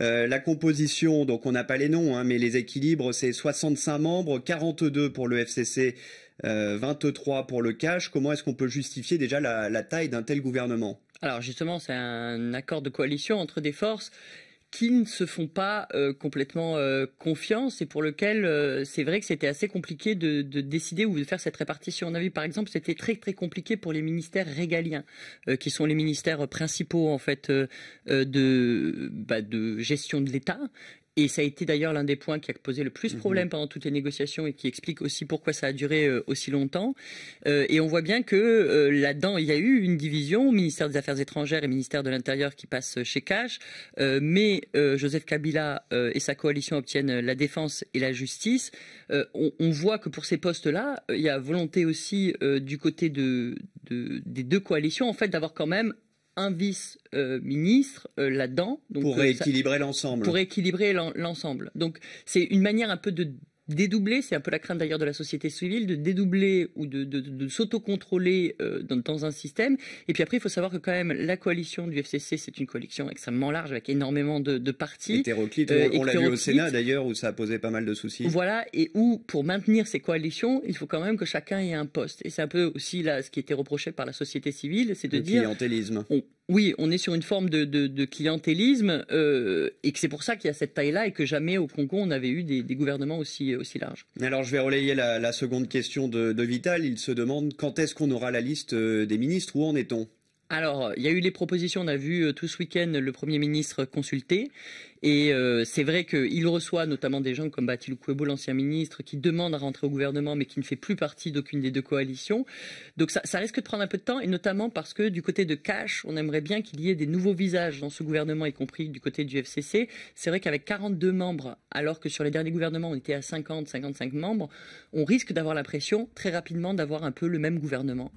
Euh, la composition, donc on n'a pas les noms, hein, mais les équilibres, c'est 65 membres, 42 pour le FCC, 23 euh, pour le cash. Comment est-ce qu'on peut justifier déjà la taille d'un tel gouvernement alors justement, c'est un accord de coalition entre des forces qui ne se font pas euh, complètement euh, confiance et pour lequel euh, c'est vrai que c'était assez compliqué de, décider ou de faire cette répartition. On a vu par exemple c'était très très compliqué pour les ministères régaliens qui sont les ministères principaux en fait bah, de gestion de l'État et ça a été d'ailleurs l'un des points qui a posé le plus de mhm. problèmes pendant toutes les négociations et qui explique aussi pourquoi ça a duré euh, aussi longtemps. Euh, et on voit bien que euh, là-dedans, il y a eu une division, ministère des Affaires étrangères et ministère de l'Intérieur qui passent chez Cash. mais Joseph Kabila et sa coalition obtiennent la défense et la justice. on, voit que pour ces postes-là, il y a volonté aussi du côté des deux coalitions, en fait, d'avoir quand même un vice-ministre euh, là-dedans. Pour, euh, rééquilibrer l'ensemble. Pour équilibrer l'ensemble. Donc c'est une manière un peu de dédoubler, c'est un peu la crainte d'ailleurs de la société civile, de dédoubler ou de, de, s'autocontrôler euh, dans, un système. Et puis après, il faut savoir que quand même, la coalition du FCC, c'est une coalition extrêmement large avec énormément de, partis. Hétéroclite, euh, on, l'a vu au Sénat d'ailleurs, où ça a posé pas mal de soucis. Voilà, et où pour maintenir ces coalitions, il faut quand même que chacun ait un poste. Et c'est un peu aussi là ce qui était reproché par la société civile, c'est de dire... Clientélisme. oui, on est sur une forme de, clientélisme euh, et que c'est pour ça qu'il y a cette taille-là et que jamais au Congo on avait eu des gouvernements aussi aussi large. Alors je vais relayer la, seconde question de Vital. Il se demande quand est-ce qu'on aura la liste euh, des ministres. Où en est-on alors, il y a eu les propositions, on a vu euh, tout ce week-end le Premier ministre consulté. Et euh, c'est vrai qu'il reçoit notamment des gens comme Batil Kouebo, l'ancien ministre, qui demande à rentrer au gouvernement, mais qui ne fait plus partie d'aucune des deux coalitions. Donc ça, risque de prendre un peu de temps, et notamment parce que du côté de Cash, on aimerait bien qu'il y ait des nouveaux visages dans ce gouvernement, y compris du côté du FCC. C'est vrai qu'avec 42 membres, alors que sur les derniers gouvernements, on était à 50, 55 membres, on risque d'avoir la très rapidement d'avoir un peu le même gouvernement.